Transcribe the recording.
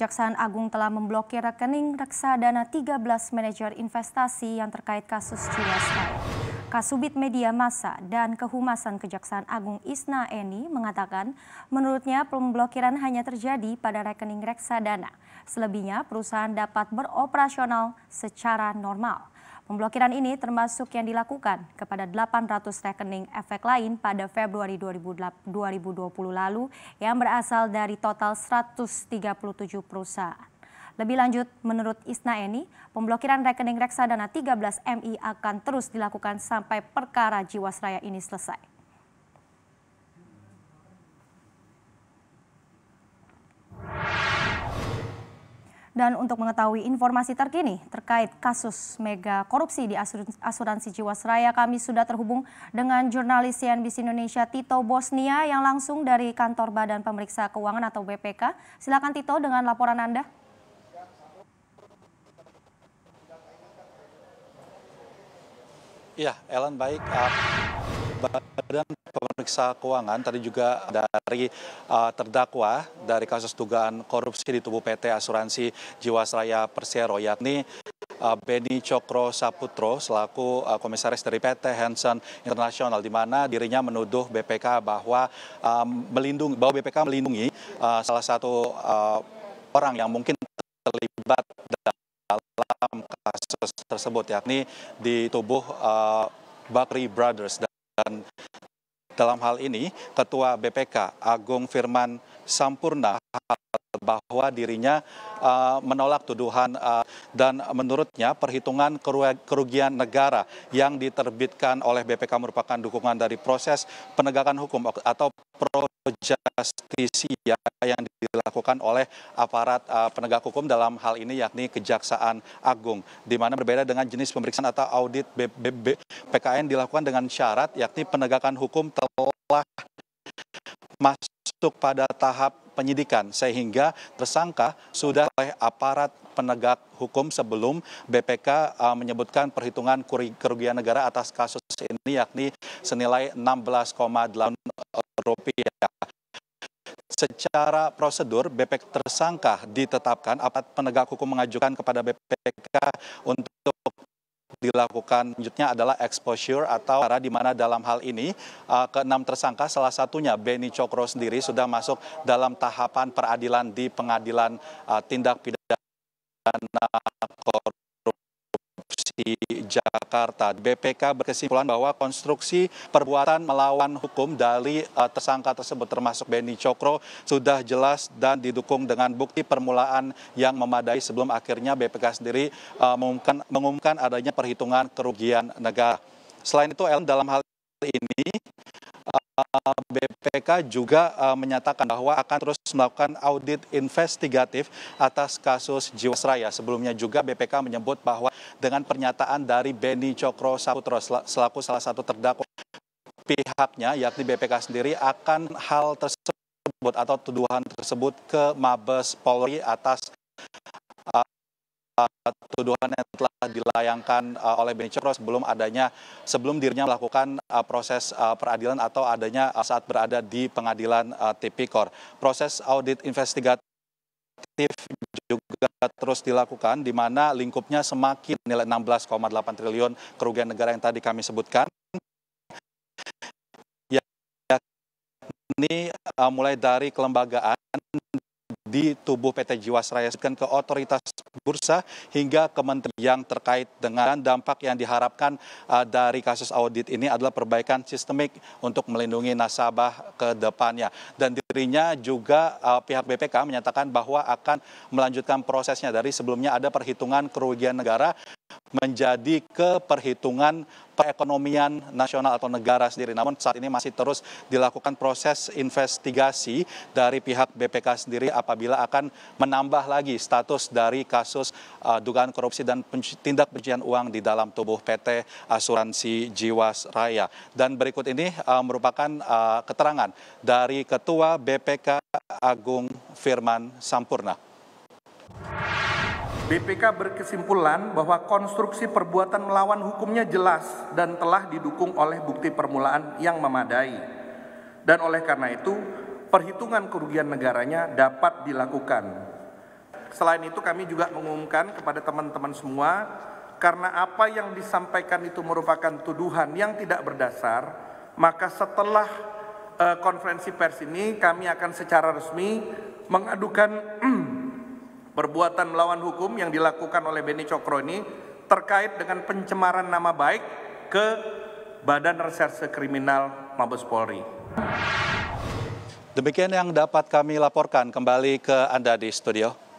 Kejaksaan Agung telah memblokir rekening reksadana 13 manajer investasi yang terkait kasus Jiwasraya. Kasubit Media massa dan Kehumasan Kejaksaan Agung Isna Eni mengatakan menurutnya pemblokiran hanya terjadi pada rekening reksadana. Selebihnya perusahaan dapat beroperasional secara normal. Pemblokiran ini termasuk yang dilakukan kepada 800 rekening efek lain pada Februari 2020 lalu yang berasal dari total 137 perusahaan. Lebih lanjut, menurut Isna Eni, pemblokiran rekening reksadana 13 MI akan terus dilakukan sampai perkara Jiwasraya ini selesai. Dan untuk mengetahui informasi terkini terkait kasus mega korupsi di asuransi Jiwasraya, kami sudah terhubung dengan jurnalis CNBC Indonesia Tito Bosnia yang langsung dari kantor Badan Pemeriksa Keuangan atau BPK. Silakan Tito dengan laporan Anda. Ya, Ellen baik. Uh, Badan pemeriksa keuangan tadi juga dari uh, terdakwa dari kasus dugaan korupsi di tubuh PT Asuransi Jiwasraya Persero yakni uh, Beni Cokro Saputro selaku uh, komisaris dari PT Hansen Internasional di mana dirinya menuduh BPK bahwa um, melindungi bahwa BPK melindungi uh, salah satu uh, orang yang mungkin terlibat dalam kasus tersebut yakni di tubuh uh, Bakri Brothers dan dalam hal ini, Ketua BPK Agung Firman Sampurna bahwa dirinya uh, menolak tuduhan uh, dan menurutnya perhitungan kerugian negara yang diterbitkan oleh BPK merupakan dukungan dari proses penegakan hukum atau proses justisia yang dilakukan oleh aparat uh, penegak hukum dalam hal ini yakni Kejaksaan Agung. Di mana berbeda dengan jenis pemeriksaan atau audit BBB, PKN dilakukan dengan syarat yakni penegakan hukum telah masuk pada tahap penyidikan sehingga tersangka sudah oleh aparat penegak hukum sebelum BPK uh, eh, menyebutkan perhitungan kerugian negara atas kasus ini yakni senilai 16,8 rupiah. Ya. Secara prosedur, BPK tersangka ditetapkan aparat penegak hukum mengajukan kepada BPK untuk dilakukan selanjutnya adalah exposure atau cara di mana dalam hal ini uh, keenam tersangka salah satunya Beni Cokro sendiri sudah masuk dalam tahapan peradilan di pengadilan uh, tindak pidana Jakarta. BPK berkesimpulan bahwa konstruksi perbuatan melawan hukum dari uh, tersangka tersebut termasuk Benny Cokro sudah jelas dan didukung dengan bukti permulaan yang memadai sebelum akhirnya BPK sendiri uh, mengumumkan, mengumumkan adanya perhitungan kerugian negara. Selain itu, Ellen dalam hal ini eh, BPK juga menyatakan bahwa akan terus melakukan audit investigatif atas kasus Jiwasraya. Sebelumnya juga BPK menyebut bahwa dengan pernyataan dari Beni Cokro Saputro selaku salah satu terdakwa pihaknya yakni BPK sendiri akan hal tersebut atau tuduhan tersebut ke Mabes Polri atas uh, tuduhan yang telah dilayangkan uh, oleh Beni Cokro sebelum adanya sebelum dirinya melakukan uh, proses uh, peradilan atau adanya uh, saat berada di pengadilan uh, tipikor. Proses audit investigatif terus dilakukan di mana lingkupnya semakin nilai 16,8 triliun kerugian negara yang tadi kami sebutkan. ini eh, mulai dari kelembagaan di tubuh PT Jiwasraya ke otoritas bursa hingga kementerian yang terkait dengan dampak yang diharapkan uh, dari kasus audit ini adalah perbaikan sistemik untuk melindungi nasabah ke depannya dan dirinya juga uh, pihak BPK menyatakan bahwa akan melanjutkan prosesnya dari sebelumnya ada perhitungan kerugian negara menjadi keperhitungan perekonomian nasional atau negara sendiri. Namun saat ini masih terus dilakukan proses investigasi dari pihak BPK sendiri apabila akan menambah lagi status dari kasus uh, dugaan korupsi dan tindak pencucian uang di dalam tubuh PT Asuransi Jiwasraya. Dan berikut ini uh, merupakan uh, keterangan dari Ketua BPK Agung Firman Sampurna. BPK berkesimpulan bahwa konstruksi perbuatan melawan hukumnya jelas dan telah didukung oleh bukti permulaan yang memadai. Dan oleh karena itu, perhitungan kerugian negaranya dapat dilakukan. Selain itu kami juga mengumumkan kepada teman-teman semua karena apa yang disampaikan itu merupakan tuduhan yang tidak berdasar, maka setelah eh, konferensi pers ini kami akan secara resmi mengadukan Perbuatan melawan hukum yang dilakukan oleh Beni Cokro ini terkait dengan pencemaran nama baik ke Badan Reserse Kriminal Mabes Polri. Demikian yang dapat kami laporkan kembali ke Anda di studio.